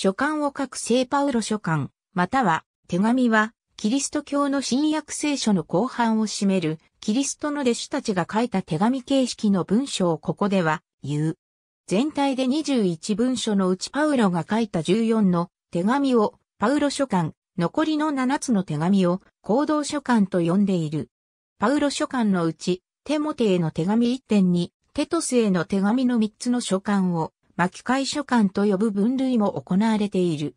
書簡を書く聖パウロ書簡、または手紙はキリスト教の新約聖書の後半を占めるキリストの弟子たちが書いた手紙形式の文章をここでは言う。全体で21文書のうちパウロが書いた14の手紙をパウロ書簡、残りの7つの手紙を行動書簡と呼んでいる。パウロ書簡のうち、テモテへの手紙1.2、テトスへの手紙の3つの書簡を巻海書館と呼ぶ分類も行われている。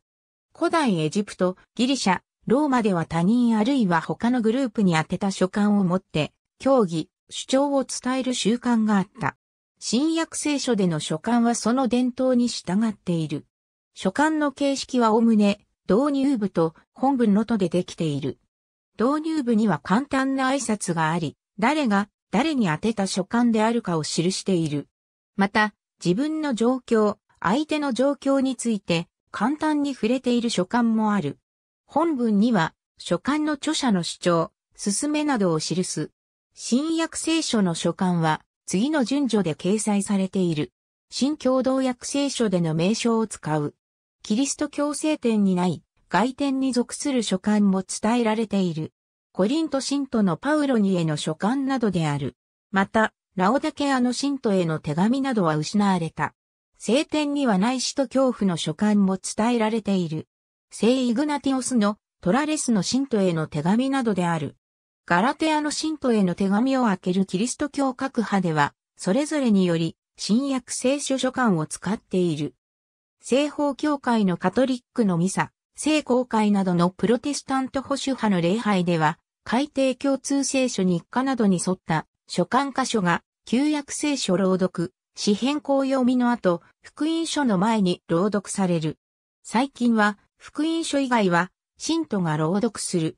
古代エジプト、ギリシャ、ローマでは他人あるいは他のグループに宛てた書簡を持って、教義、主張を伝える習慣があった。新約聖書での書簡はその伝統に従っている。書簡の形式はおむね、導入部と本文のとでできている。導入部には簡単な挨拶があり、誰が誰に宛てた書簡であるかを記している。また、自分の状況、相手の状況について簡単に触れている書簡もある。本文には書簡の著者の主張、進めなどを記す。新約聖書の書簡は次の順序で掲載されている。新共同訳聖書での名称を使う。キリスト教聖典にない外典に属する書簡も伝えられている。コリント信徒のパウロにへの書簡などである。また、ラオダケアの信徒への手紙などは失われた。聖典には内死と恐怖の書簡も伝えられている。聖イグナティオスのトラレスの信徒への手紙などである。ガラテアの信徒への手紙を開けるキリスト教各派では、それぞれにより、新約聖書書簡を使っている。西方教会のカトリックのミサ、聖公会などのプロテスタント保守派の礼拝では、海底共通聖書日課などに沿った書簡箇所が旧約聖書朗読、詩編公読みの後、福音書の前に朗読される。最近は、福音書以外は、信徒が朗読する。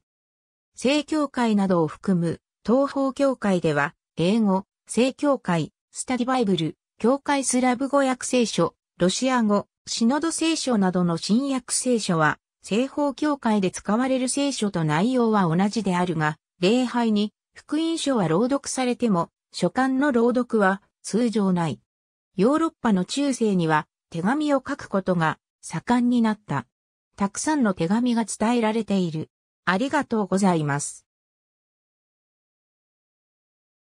聖教会などを含む、東方教会では、英語、聖教会、スタディバイブル、教会スラブ語訳聖書、ロシア語、シノド聖書などの新約聖書は、西方教会で使われる聖書と内容は同じであるが、礼拝に、福音書は朗読されても、書簡の朗読は通常ない。ヨーロッパの中世には手紙を書くことが盛んになった。たくさんの手紙が伝えられている。ありがとうございます。